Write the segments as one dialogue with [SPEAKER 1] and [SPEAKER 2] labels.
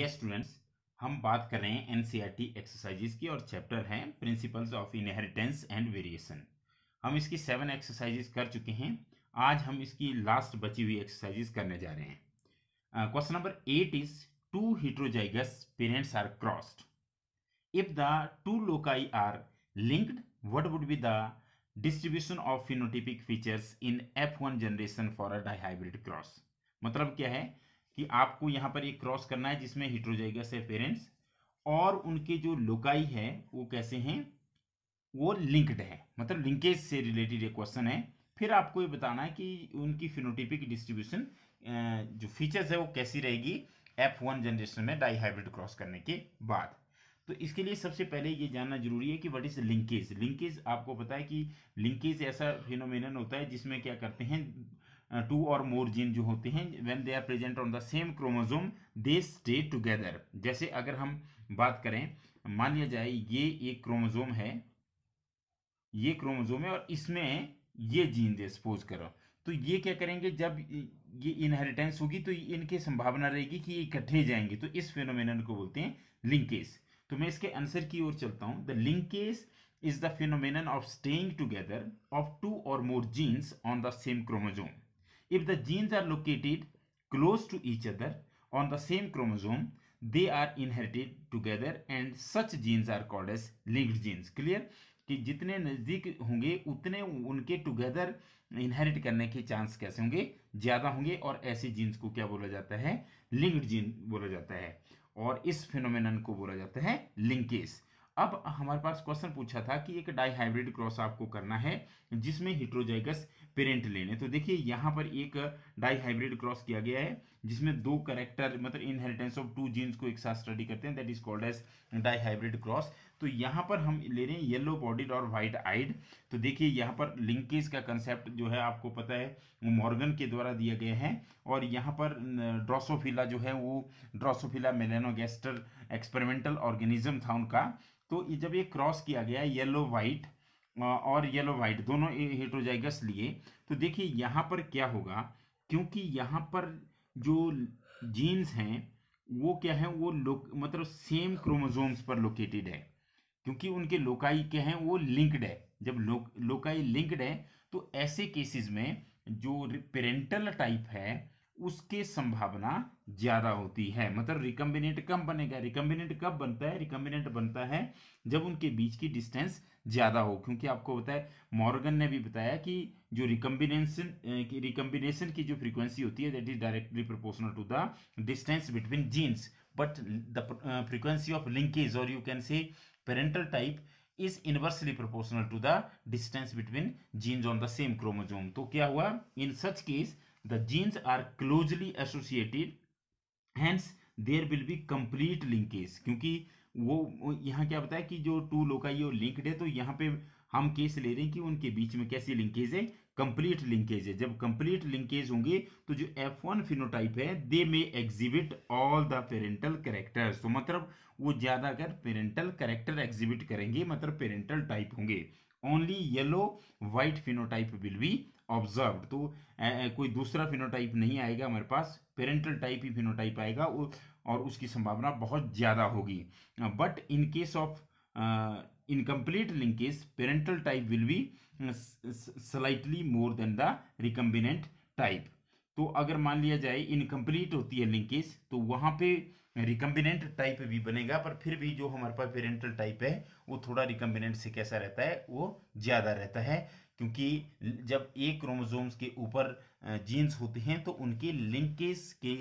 [SPEAKER 1] Dear students हम बात कर रहे हैं एनसीईआरटी एक्सरसाइजेस e की और चैप्टर है principles of inheritance and variation हम इसकी सेवन एक्सरसाइजेस कर चुके हैं आज हम इसकी लास्ट बची हुई एक्सरसाइजेस करने जा रहे हैं question number eight is two heterozygous parents are crossed if the two loci are linked what would be the distribution of phenotypic features in f1 generation for a dihybrid cross मतलब क्या है कि आपको यहाँ पर एक क्रॉस करना है जिसमें हिट्रोजाइगस है पेरेंट्स और उनके जो लोकाई है वो कैसे हैं वो लिंक्ड है मतलब लिंकेज से रिलेटेड एक क्वेश्चन है फिर आपको ये बताना है कि उनकी फिनोटिपिक डिस्ट्रीब्यूशन जो फीचर्स है वो कैसी रहेगी एफ वन जनरेशन में डाई हाइब्रिड क्रॉस करने के बाद तो इसके लिए सबसे पहले ये जानना जरूरी है कि व्हाट इज लिंकेज लिंकेज आपको पता है कि लिंकेज ऐसा फिनोमिनन होता है जिसमें क्या करते हैं टू और मोर जीन जो होते हैं when they are present on the same chromosome they stay together जैसे अगर हम बात करें मान लिया जाए ये एक क्रोमोजोम है ये क्रोमोजोम है और इसमें ये जीन दे सपोज करो तो ये क्या करेंगे जब ये इनहेरिटेंस होगी तो इनकी संभावना रहेगी कि ये इकट्ठे जाएंगे तो इस फिनोमेनन को बोलते हैं लिंकेज तो मैं इसके आंसर की ओर चलता हूँ the linkage is the phenomenon of staying together of two or more genes on the same chromosome if the genes are located close to each other on the same chromosome they are inherited together and such genes are called as linked genes clear कि जितने नज़दीक होंगे उतने उनके together inherit करने के chance कैसे होंगे ज़्यादा होंगे और ऐसे जीन्स को क्या बोला जाता है लिंक्ड जीन बोला जाता है और इस फिनोमिन को बोला जाता है लिंकेज अब हमारे पास क्वेश्चन पूछा था कि एक डाई हाइब्रिड क्रॉस आपको करना है जिसमें हिट्रोजाइगस पेरेंट ले लें तो देखिए यहाँ पर एक डाई हाइब्रिड क्रॉस किया गया है जिसमें दो करेक्टर मतलब इनहेरिटेंस ऑफ टू जीन्स को एक साथ स्टडी करते हैं that is called as dihybrid cross तो यहाँ पर हम ले रहे हैं येलो बॉडीड और व्हाइट आइड तो देखिए यहाँ पर लिंकेज का कंसेप्ट जो है आपको पता है मॉर्गन के द्वारा दिया गया है और यहाँ पर ड्रोसोफिला जो है वो ड्रोसोफिला मेलेनोगेस्टर एक्सपेरिमेंटल ऑर्गेनिज्म था उनका तो जब ये क्रॉस किया गया येलो वाइट और येलो वाइट दोनों हेट्रोजाइगस लिए तो देखिए यहाँ पर क्या होगा क्योंकि यहाँ पर जो जीन्स हैं वो क्या है वो लोक मतलब सेम क्रोमोजोम्स पर लोकेटेड है क्योंकि उनके लोकाई क्या हैं वो लिंक्ड है जब लो, लोकाई लिंक्ड है तो ऐसे केसेस में जो पेरेंटल टाइप है उसके संभावना ज़्यादा होती है मतलब रिकम्बिनेंट कम बनेगा रिकम्बिनेंट कब बनता है रिकम्बिनेंट बनता है जब उनके बीच की डिस्टेंस ज़्यादा हो क्योंकि आपको बताया मॉर्गन ने भी बताया कि जो रिकम्बिनेशन की रिकम्बिनेशन की जो फ्रीक्वेंसी होती है that is directly proportional to the distance between genes but the frequency of linkage or you can say parental type is inversely proportional to the distance between genes on the same chromosome तो क्या हुआ in such case the genes are closely associated hence there will be complete linkage क्योंकि वो यहाँ क्या बताया कि जो टू लोका और लिंक्ड है तो यहाँ पे हम केस ले रहे हैं कि उनके बीच में कैसी लिंकेज है कंप्लीट लिंकेज है जब कंप्लीट लिंकेज होंगे तो जो एफ वन फिनोटाइप है they may exhibit all the parental character तो मतलब वो ज्यादा ज़्यादातर पेरेंटल करेक्टर एग्जिबिट करेंगे मतलब पेरेंटल टाइप होंगे only yellow white phenotype will be observe तो कोई दूसरा फिनोटाइप नहीं आएगा हमारे पास पेरेंटल टाइप ही फिनोटाइप आएगा और उसकी संभावना बहुत ज़्यादा होगी but in case of incomplete linkage parental type will be slightly more than the recombinant type तो अगर मान लिया जाए इनकम्प्लीट होती है लिंकेज तो वहाँ पे रिकम्बिनेंट टाइप भी बनेगा पर फिर भी जो हमारे पास पेरेंटल टाइप है वो थोड़ा रिकम्बिनेंट से कैसा रहता है वो ज़्यादा रहता है क्योंकि जब एक क्रोमोसोम्स के ऊपर जीन्स होते हैं तो उनके लिंकेज के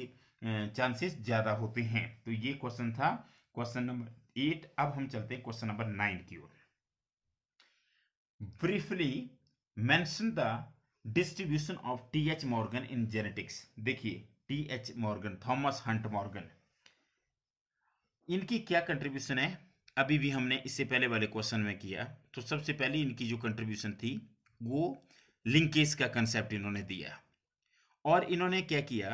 [SPEAKER 1] चांसेस ज़्यादा होते हैं तो ये क्वेश्चन था क्वेश्चन नंबर एट अब हम चलते हैं क्वेश्चन नंबर नाइन की ओर briefly mention the distribution of T H Morgan in genetics देखिए T H Morgan Thomas Hunt Morgan इनकी क्या कंट्रीब्यूशन है अभी भी हमने इससे पहले वाले क्वेश्चन में किया तो सबसे पहले इनकी जो कंट्रीब्यूशन थी वो लिंकेज का कंसेप्ट इन्होंने दिया और इन्होंने क्या किया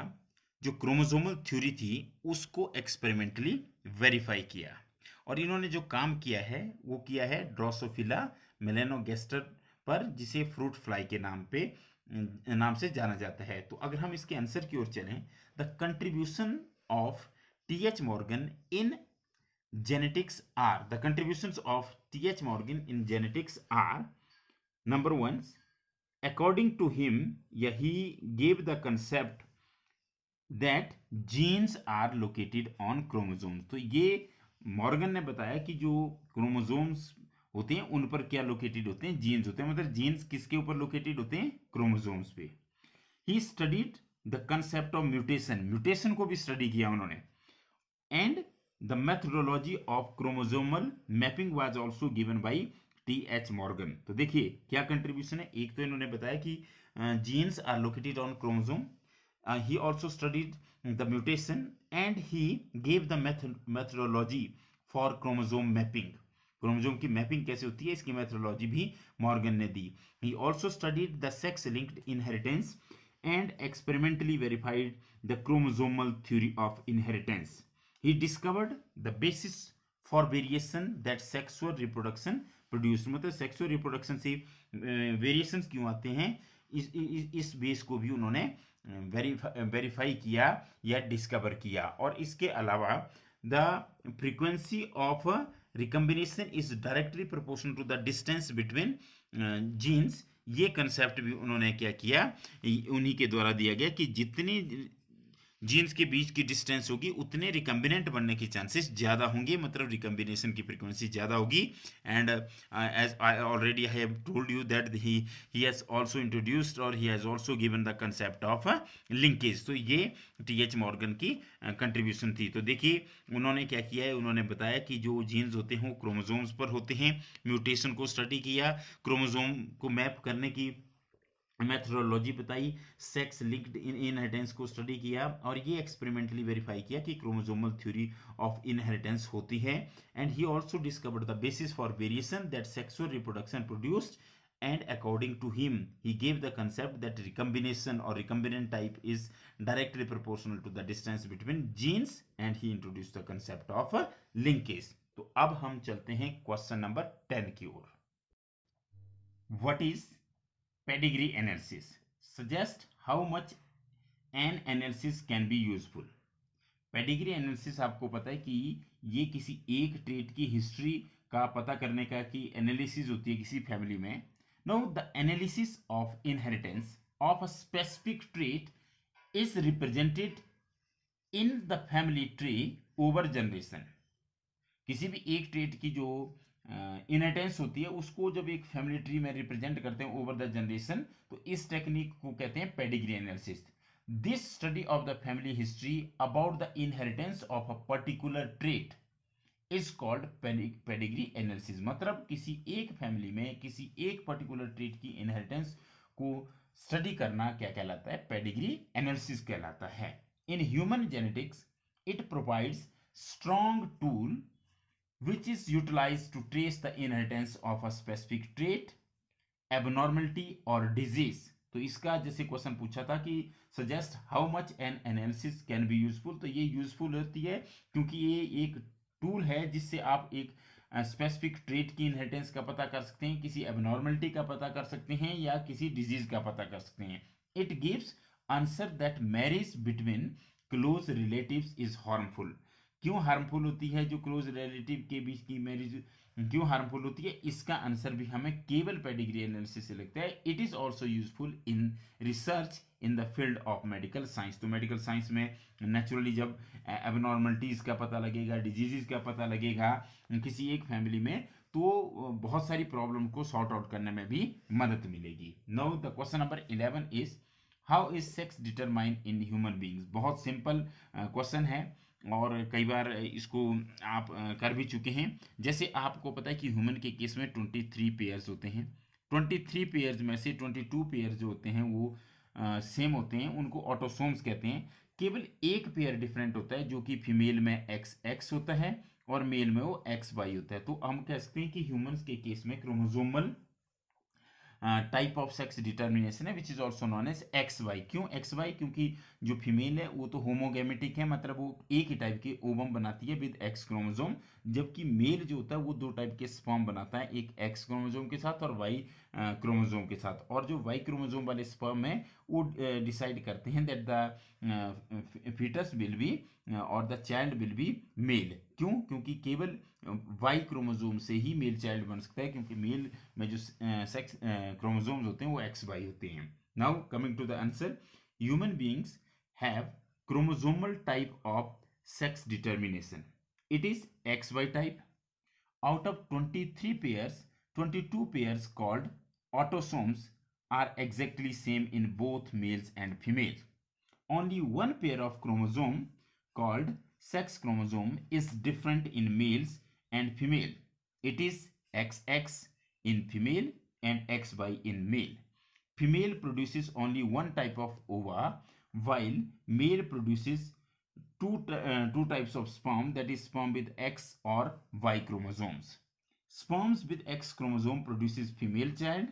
[SPEAKER 1] जो क्रोमोजोमल थ्योरी थी उसको एक्सपेरिमेंटली वेरीफाई किया और इन्होंने जो काम किया है वो किया है ड्रोसोफिला मेलेनोगेस्टर पर जिसे फ्रूट फ्लाई के नाम पे अं, नाम से जाना जाता है तो अगर हम इसके आंसर की ओर चलें the contribution of T H Morgan in genetics are the contribution of T H Morgan in genetics are number one according to him yeah, he gave the concept that genes are located on chromosomes तो ये Morgan ने बताया कि जो chromosomes होते हैं उन पर क्या लोकेटेड होते हैं जीन्स होते हैं मतलब जीन्स किसके ऊपर लोकेटेड होते हैं क्रोमोसोम्स पे he studied the concept of mutation mutation को भी स्टडी किया उन्होंने and the methodology of chromosomal mapping was also given by T H Morgan तो देखिए क्या कंट्रीब्यूशन है एक तो इन्होंने बताया कि genes are located on chromosome he also studied the mutation and he gave the methodology for chromosome mapping chromosome की मैपिंग कैसे होती है इसकी मैथडोलॉजी भी मॉर्गन ने दी he also studied the sex linked inheritance and experimentally verified the chromosomal theory of inheritance he discovered the basis for variation that sexual reproduction produce मतलब sexual reproduction से वेरिएशन क्यों आते हैं इस इस, बेस को भी उन्होंने वेरीफाई वेरीफाई किया या डिस्कवर किया और इसके अलावा the frequency of recombination is directly proportional to the distance between genes ये कंसेप्ट भी उन्होंने क्या किया उन्हीं के द्वारा दिया गया कि जितनी जीन्स के बीच की डिस्टेंस होगी उतने रिकम्बिनेंट बनने के चांसेस ज़्यादा होंगे मतलब रिकम्बिनेशन की फ्रिक्वेंसी ज़्यादा होगी and as I already I have told you that he he has also introduced और he has also given the concept of linkage तो ये टी एच मॉर्गन की कंट्रीब्यूशन uh, थी तो देखिए उन्होंने क्या किया है उन्होंने बताया कि जो जीन्स होते हैं वो क्रोमोजोम्स पर होते हैं म्यूटेशन को स्टडी किया क्रोमोजोम को मैप करने की मेथडोलॉजी बताई सेक्स लिंक्ड इन इनहेरिटेंस को स्टडी किया और ये एक्सपेरिमेंटली वेरीफाई किया कि क्रोमोजोमल थ्योरी ऑफ इनहेरिटेंस होती है and he also discovered the basis for variation that sexual reproduction produced and according to him he gave the concept that recombination or recombinant type is directly proportional to the distance between genes and he introduce the concept of linkage तो अब हम चलते हैं question number ten की ओर what is pedigree analysis suggest how much an analysis can be useful pedigree analysis आपको पता है कि ये किसी एक ट्रेड की हिस्ट्री का पता करने का कि एनालिसिस होती है किसी फैमिली में no the analysis of inheritance of a specific trait is represented in the family tree over generation किसी भी एक ट्रेड की जो इनटेंस होती है उसको जब एक फैमिली ट्री में रिप्रेजेंट करते हैं ओवर द जनरेशन तो इस टेक्निक को कहते हैं pedigree analysis this study of the family history about the inheritance of a particular trait is called pedigree analysis मतलब किसी एक फैमिली में किसी एक पर्टिकुलर ट्रेट की इनहेरिटेंस को स्टडी करना क्या कहलाता है पेडिग्री एनालिसिस कहलाता है in human genetics it provides strong tool which is utilized to trace the inheritance of a specific trait abnormality or disease तो इसका जैसे क्वेश्चन पूछा था कि suggest how much an analysis can be useful तो ये यूजफुल रहती है क्योंकि ये एक टूल है जिससे आप एक स्पेसिफिक ट्रेट की इनहेरिटेंस का पता कर सकते हैं किसी एबनॉर्मलिटी का पता कर सकते हैं या किसी डिजीज का पता कर सकते हैं it gives answer that marriage between close relatives is harmful क्यों हार्मफुल होती है जो क्लोज रिलेटिव के बीच की मैरिज क्यों हार्मफुल होती है इसका आंसर भी हमें केवल पेडिग्री एनालिसिस से लगता है it is also useful in research in the field of medical science तो मेडिकल साइंस में नेचुरली जब एबनॉर्मलिटीज़ का पता लगेगा डिजीज़ का पता लगेगा किसी एक फैमिली में तो बहुत सारी प्रॉब्लम को सॉर्ट आउट करने में भी मदद मिलेगी now the question number eleven is how is sex determine in human beings बहुत सिंपल क्वेश्चन uh, है और कई बार इसको आप कर भी चुके हैं जैसे आपको पता है कि ह्यूमन के केस में ट्वेंटी थ्री पेयर्स होते हैं ट्वेंटी थ्री पेयर्स में से ट्वेंटी टू पेयर्स जो होते हैं वो आ, सेम होते हैं उनको ऑटोसोम्स कहते हैं केवल एक पेयर डिफरेंट होता है जो कि फीमेल में एक्स एक्स होता है और मेल में वो एक्स वाई होता है तो हम कह सकते हैं कि ह्यूमन्स के केस में chromosomal type of sex determination है which is also known as X Y क्यों एक्स वाई क्योंकि जो फीमेल है वो तो होमोगेमेटिक है मतलब वो एक ही टाइप के ओवम बनाती है विद एक्स क्रोमोजोम जबकि मेल जो होता है वो दो टाइप के स्पॉम बनाता है एक एक्स क्रोमोजोम के साथ और वाई क्रोमोजोम के साथ और जो वाई क्रोमोजोम वाले स्पर्म है वो डिसाइड करते हैं that the foetus will be और the child will be male क्यों क्योंकि केवल वाई क्रोमोजोम से ही मेल चाइल्ड बन सकता है क्योंकि मेल में जो सेक्स क्रोमोजोम होते हैं वो एक्स वाई होते हैं now coming to the answer human beings have chromosomal type of sex determination it is X Y type out of twenty three pairs twenty two pairs called autosomes are exactly same in both males and female only one pair of chromosome called sex chromosome is different in males and female. It is XX in female and XY in male. Female produces only one type of ova while male produces two, uh, two types of sperm that is sperm with X or Y chromosomes. Sperms with X chromosome produces female child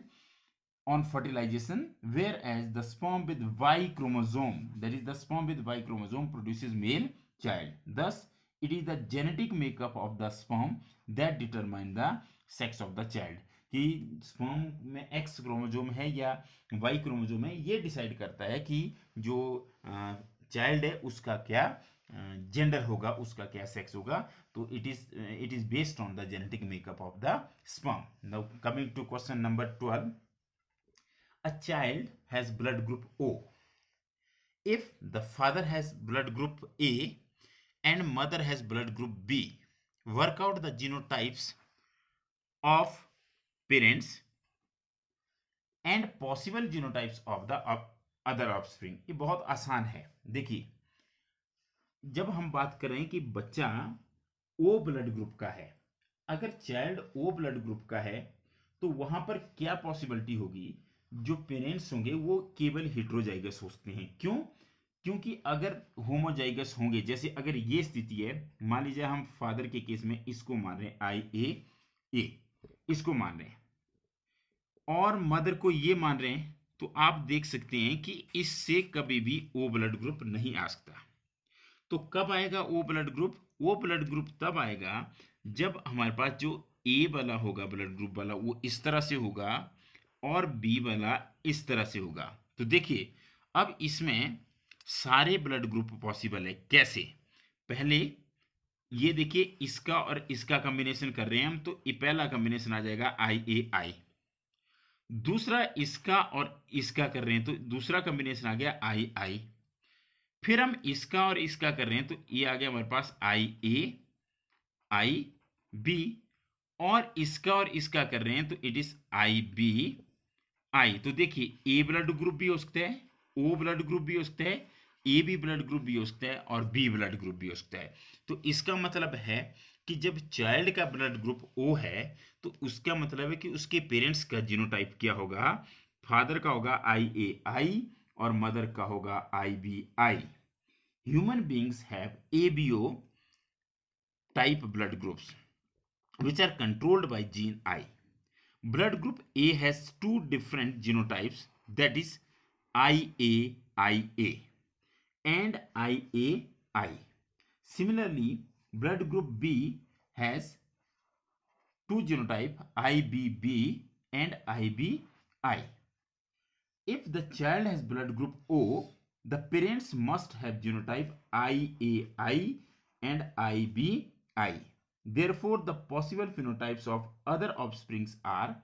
[SPEAKER 1] on fertilization whereas the sperm with Y chromosome that is the sperm with Y chromosome produces male child. Thus it is the genetic makeup of the sperm that determine the sex of the child कि sperm में X chromosome है या Y chromosome है ये decide करता है कि जो चाइल्ड है उसका क्या जेंडर होगा उसका क्या सेक्स होगा तो it is it is based on the genetic makeup of the sperm now coming to question number twelve a child has blood group O if the father has blood group A and mother has blood group B Work out the of parents and possible genotypes of the other offspring ये बहुत आसान है देखिए जब हम बात करें कि बच्चा ओ ब्लड ग्रुप का है अगर चाइल्ड ओ ब्लड ग्रुप का है तो वहां पर क्या पॉसिबिलिटी होगी जो पेरेंट्स होंगे वो केवल हिट्रोजाइगस सोचते हैं क्यों क्योंकि अगर होमोजाइगस होंगे जैसे अगर ये स्थिति है मान लीजिए हम फादर के केस में इसको मान रहे हैं आई ए ए इसको मान रहे हैं और मदर को ये मान रहे हैं तो आप देख सकते हैं कि इससे कभी भी ओ ब्लड ग्रुप नहीं आ सकता तो कब आएगा O blood group O blood group तब आएगा जब हमारे पास जो ए वाला होगा ब्लड ग्रुप वाला वो इस तरह से होगा और बी वाला इस तरह से होगा तो देखिए अब इसमें सारे ब्लड ग्रुप पॉसिबल है कैसे पहले ये देखिए इसका और इसका कॉम्बिनेशन कर रहे हैं हम तो पहला कॉम्बिनेशन आ जाएगा आई ए आई दूसरा इसका और इसका कर रहे हैं तो दूसरा कॉम्बिनेशन आ गया आई आई फिर हम इसका और इसका कर रहे हैं तो ये आ गया हमारे पास आई ए आई बी और इसका और इसका कर रहे हैं तो it is I B I तो देखिए ए ब्लड ग्रुप भी हो सकता है ओ ब्लड ग्रुप भी हो सकता है ए बी ब्लड ग्रुप भी हो सकता है और बी ब्लड ग्रुप भी हो सकता है तो इसका मतलब है कि जब चाइल्ड का ब्लड ग्रुप ओ है तो उसका मतलब है कि उसके पेरेंट्स का जीनोटाइप क्या होगा फादर का होगा आई ए आई और मदर का होगा I B I human beings have A B O type blood groups which are controlled by gene I blood group A has two different genotypes that is I A I A and IAI. Similarly, blood group B has two genotype IBB and IBI. If the child has blood group O, the parents must have genotype IAI and IBI. Therefore, the possible phenotypes of other offsprings are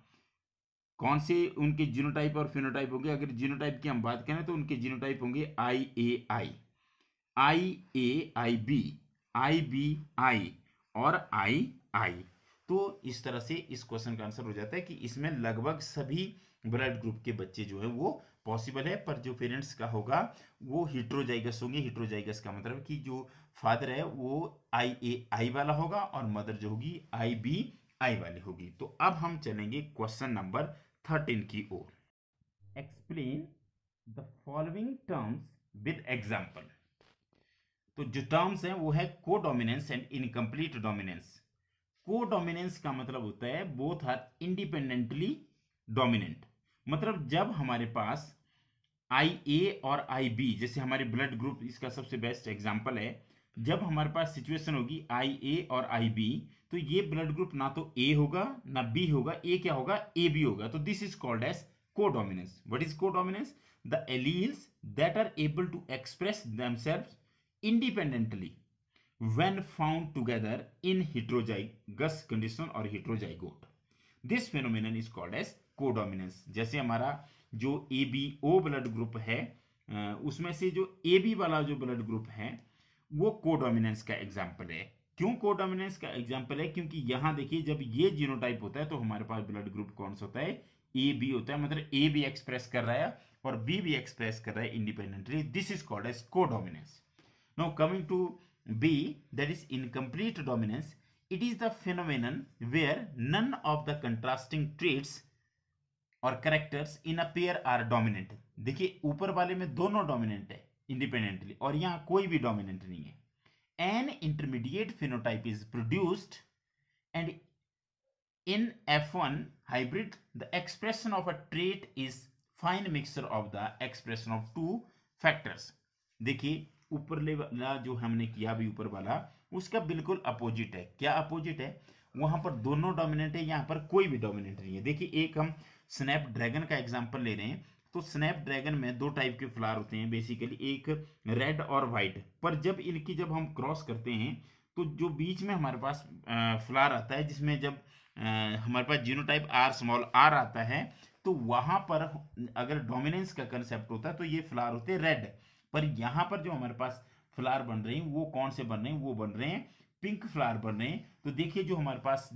[SPEAKER 1] कौन से उनके genotype और phenotype होंगे अगर genotype की हम बात करें तो उनके जीनोटाइप होंगे आई A I I A I B I B आई और आई आई तो इस तरह से इस क्वेश्चन का आंसर हो जाता है कि इसमें लगभग सभी ब्लड ग्रुप के बच्चे जो है वो पॉसिबल है पर जो पेरेंट्स का होगा वो हिट्रोजाइगस होंगे हिट्रोजाइगस का मतलब कि जो फादर है वो आई ए आई वाला होगा और मदर जो होगी आई बी आई वाली होगी तो अब हम चलेंगे क्वेश्चन नंबर थर्टीन की ओर explain the following terms with example तो जो टर्म्स हैं वो है codominance and incomplete dominance codominance का मतलब होता है बोथ आर इंडिपेंडेंटली डोमिनेंट मतलब जब हमारे पास आई ए और आई बी जैसे हमारे ब्लड ग्रुप इसका सबसे बेस्ट एग्जाम्पल है जब हमारे पास सिचुएशन होगी आई ए और आई बी तो ये ब्लड ग्रुप ना तो ए होगा ना बी होगा ए क्या होगा ए बी होगा तो this is called as codominance what is codominance the alleles that are able to express themselves independently when found together in heterozygous condition or heterozygote this phenomenon is called as codominance जैसे हमारा जो A B O blood group है उसमें से जो A B वाला जो blood group है वो कोडोमिनेंस का एग्जाम्पल है क्यों कोडोमिनेंस का एग्जाम्पल है क्योंकि यहां देखिए जब ये जीनोटाइप होता है तो हमारे पास ब्लड ग्रुप कौन सा होता है ए बी होता है मतलब ए भी एक्सप्रेस कर रहा है और बी भी एक्सप्रेस कर रहा है independently this is called as codominance now coming to B that is incomplete dominance it is the phenomenon where none of the contrasting traits और characters in a pair are dominant देखिए ऊपर वाले में दोनों dominant है independently और यहां कोई भी डोमिनेंट नहीं है an intermediate phenotype is produced and in F one hybrid the expression of a trait is fine mixture of the expression of two factors देखिए ऊपर वाला जो हमने किया भी ऊपर वाला उसका बिल्कुल अपोजिट है क्या अपोजिट है वहां पर दोनों डोमिनेंट है यहां पर कोई भी डोमिनेंट नहीं है देखिए एक हम स्नैप ड्रैगन का एग्जांपल ले रहे हैं तो स्नैपड्रैगन में दो टाइप के फ्लावर होते हैं बेसिकली एक रेड और वाइट पर जब इनकी जब हम क्रॉस करते हैं तो जो बीच में हमारे पास फ्लावर आता है जिसमें जब हमारे पास genotype R small R आता है तो वहाँ पर अगर डोमिनेंस का कंसेप्ट होता है तो ये फ्लावर होते हैं रेड पर यहाँ पर जो हमारे पास फ्लावर बन रहे हैं वो कौन से बन रहे हैं वो बन रहे हैं पिंक फ्लावर बन रहे हैं तो देखिए जो हमारे पास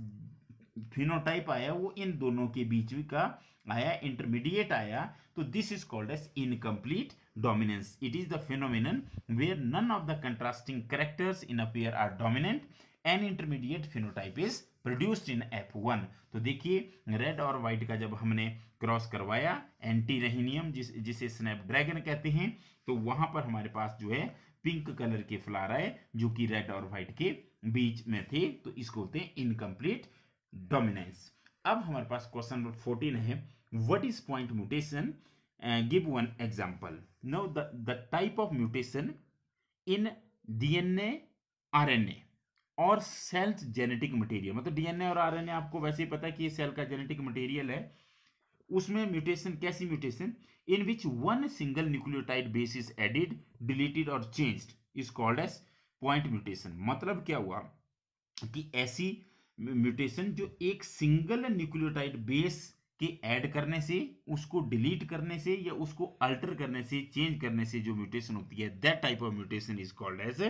[SPEAKER 1] फिनोटाइप आया वो इन दोनों के बीच का आया इंटरमीडिएट आया तो this is called as incomplete dominance it is the phenomenon where none of the contrasting characters in a pair are dominant an intermediate phenotype is produced in F one तो देखिए रेड और व्हाइट का जब हमने cross करवाया anti रेहिनियम जिस जिसे dragon कहते हैं तो वहां पर हमारे पास जो है पिंक कलर के फ्लार आए जो कि रेड और व्हाइट के बीच में थे तो इसको होते हैं इनकम्प्लीट डोमिनेंस अब हमारे पास क्वेश्चन नंबर फोर्टीन है what is point mutation and uh, give one example now the the type of mutation in dna rna मतलब और सेल्स जेनेटिक मटेरियल मतलब डीएनए और आरएनए आपको वैसे ही पता है कि ये सेल का जेनेटिक मटेरियल है उसमें म्यूटेशन कैसी mutation in which one single nucleotide base is added deleted और changed is called as point mutation मतलब क्या हुआ कि ऐसी म्यूटेशन जो एक सिंगल न्यूक्लियोटाइड बेस कि ऐड करने से उसको डिलीट करने से या उसको अल्टर करने से चेंज करने से जो म्यूटेशन होती है that type of mutation is called as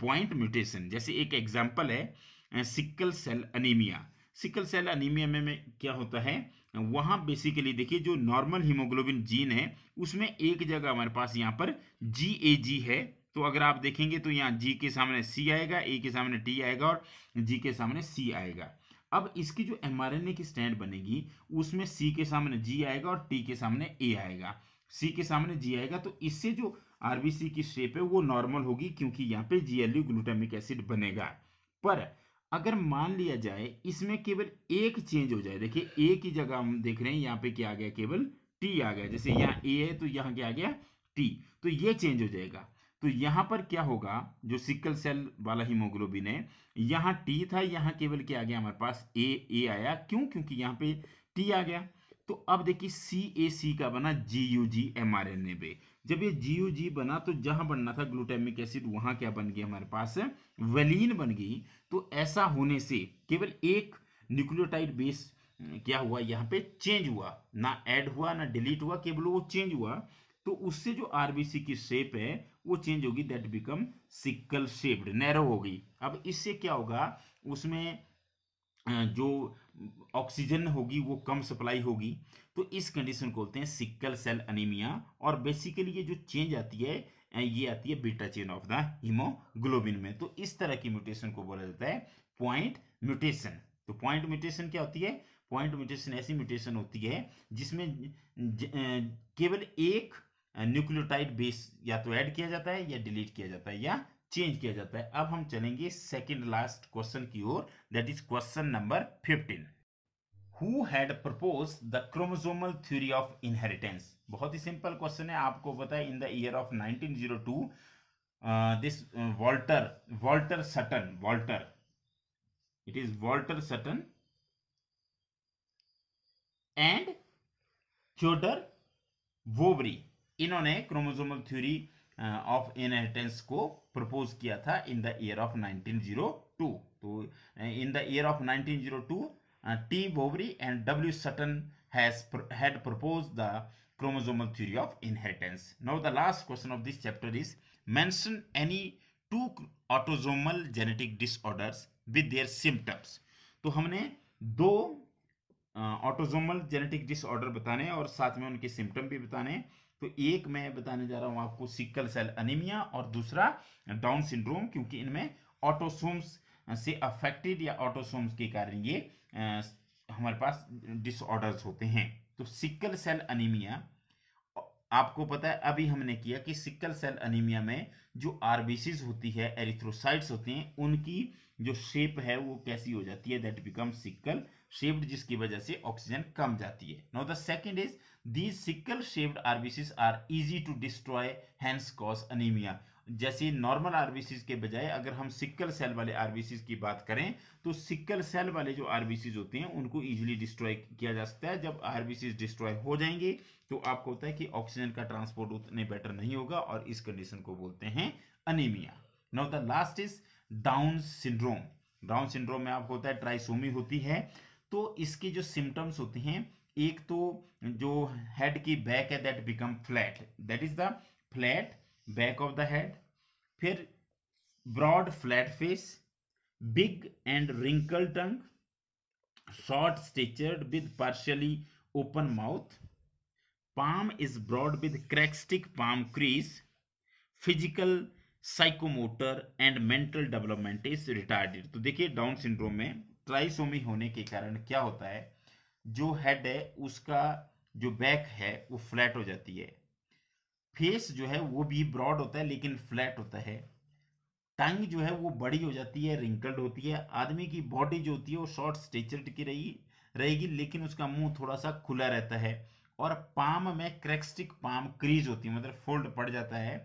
[SPEAKER 1] point mutation जैसे एक एग्जाम्पल है sickle cell anaemia sickle cell anaemia में, में क्या होता है वहाँ बेसिकली देखिए जो नॉर्मल हीमोग्लोबिन जीन है उसमें एक जगह हमारे पास यहाँ पर जी ए जी है तो अगर आप देखेंगे तो यहाँ जी के सामने सी आएगा ए के सामने टी आएगा और जी के सामने सी आएगा अब इसकी जो एम की स्टैंड बनेगी उसमें सी के सामने जी आएगा और टी के सामने ए आएगा सी के सामने जी आएगा तो इससे जो आर की शेप है वो नॉर्मल होगी क्योंकि यहाँ पे जीएलयू ग्लूटामिक एसिड बनेगा पर अगर मान लिया जाए इसमें केवल एक चेंज हो जाए देखिए ए की जगह हम देख रहे हैं यहाँ पे क्या आ गया केवल टी आ गया जैसे यहाँ ए है तो यहाँ क्या आ गया टी तो ये चेंज हो जाएगा तो यहाँ पर क्या होगा जो सिकल सेल वाला हीमोग्लोबिन है यहाँ टी था यहाँ केवल क्या आ गया हमारे पास ए ए आया क्यों क्योंकि यहाँ पे टी आ गया तो अब देखिए सी ए सी का बना G U G M R N A बे जब ये जी यू जी बना तो जहाँ बनना था ग्लूटेमिक एसिड वहाँ क्या बन गया हमारे पास वेलिन बन गई तो ऐसा होने से केवल एक न्यूक्लियोटाइड बेस क्या हुआ यहाँ पे चेंज हुआ ना ऐड हुआ ना डिलीट हुआ केवल वो चेंज हुआ तो उससे जो आरबीसी की शेप है वो चेंज होगी that become sickle shaped narrow होगी अब इससे क्या होगा उसमें जो ऑक्सीजन होगी वो कम सप्लाई होगी तो इस कंडीशन को बोलते हैं सिक्कल सेल अनिमिया और बेसिकली ये जो चेंज आती है ये आती है beta chain of the haemoglobin में तो इस तरह की म्यूटेशन को बोला जाता है पॉइंट म्यूटेशन तो पॉइंट म्यूटेशन क्या होती है पॉइंट म्यूटेशन ऐसी म्यूटेशन होती है जिसमें केवल एक न्यूक्लियोटाइड बेस या तो ऐड किया जाता है या डिलीट किया जाता है या चेंज किया जाता है अब हम चलेंगे सेकेंड लास्ट क्वेश्चन की ओर that is question number fifteen who had propose the chromosomal theory of inheritance बहुत ही सिंपल क्वेश्चन है आपको पता है in the year of 1902 this Walter Walter Sutton Walter it is Walter Sutton and Theodor Boveri इन्होंने chromosomal theory of inheritance को propose किया था इन द ईयर ऑफ 1902 तो in the year of 1902 T Boveri and W Sutton has had propose the chromosomal theory of inheritance now the last question of this chapter is mention any two autosomal genetic disorders with their symptoms तो हमने दो autosomal genetic disorder बताने और साथ में उनके symptom भी बताने तो एक मैं बताने जा रहा हूं आपको सिकल सेल अनिमिया और दूसरा डाउन सिंड्रोम क्योंकि इनमें ऑटोसोम्स से अफेक्टेड या ऑटोसोम्स के कारण ये हमारे पास डिसऑर्डर्स होते हैं तो सिकल सेल अनिमिया आपको पता है अभी हमने किया कि सिकल सेल अनिमिया में जो आरबीसीज होती है एरिथ्रोसाइट्स होते हैं उनकी जो शेप है वो कैसी हो जाती है दैट बिकम सिकल शेप्ड जिसकी वजह से ऑक्सीजन कम जाती है now the second is These sickle-shaped RBCs are easy to destroy, hence cause anemia. जैसे नॉर्मल आरबीसीज के बजाय अगर हम सिक्कल सेल वाले आरबीसीज की बात करें तो सिक्कल सेल वाले जो आरबीसीज होते हैं उनको इजीली डिस्ट्रॉय किया जा सकता है जब आरबीसीज डिस्ट्रॉय हो जाएंगे तो आपको होता है कि ऑक्सीजन का ट्रांसपोर्ट उतने बेटर नहीं होगा और इस कंडीशन को बोलते हैं anaemia now the last is Down syndrome Down syndrome में आपको होता है ट्राइसोमी होती है तो इसके जो सिम्टम्स होते हैं एक तो जो हेड की बैक है that become flat that is the flat back of the head फिर broad flat face big and wrinkle tongue short stature with partially open mouth palm is broad with characteristic palm crease physical psychomotor and mental development is retarded तो देखिए down syndrome में trisomy होने के कारण क्या होता है जो हेड है उसका जो बैक है वो फ्लैट हो जाती है फेस जो है वो भी ब्रॉड होता है लेकिन फ्लैट होता है टंग जो है वो बड़ी हो जाती है रिंकल्ड होती है आदमी की बॉडी जो होती है वो शॉर्ट स्टेचर्ड की रही रहेगी लेकिन उसका मुंह थोड़ा सा खुला रहता है और पाम में क्रेक्स्टिक पाम क्रीज होती है मतलब फोल्ड पड़ जाता है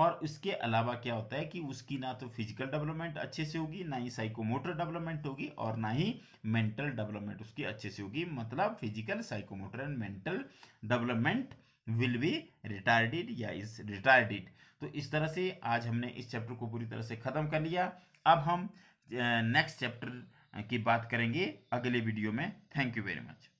[SPEAKER 1] और इसके अलावा क्या होता है कि उसकी ना तो फिजिकल डेवलपमेंट अच्छे से होगी ना ही साइकोमोटर डेवलपमेंट होगी और ना ही मेंटल डेवलपमेंट उसकी अच्छे से होगी मतलब physical psychomotor and mental development will be retarded या इज रिटायर्डेड तो इस तरह से आज हमने इस चैप्टर को पूरी तरह से ख़त्म कर लिया अब हम नेक्स्ट चैप्टर की बात करेंगे अगले वीडियो में थैंक यू वेरी मच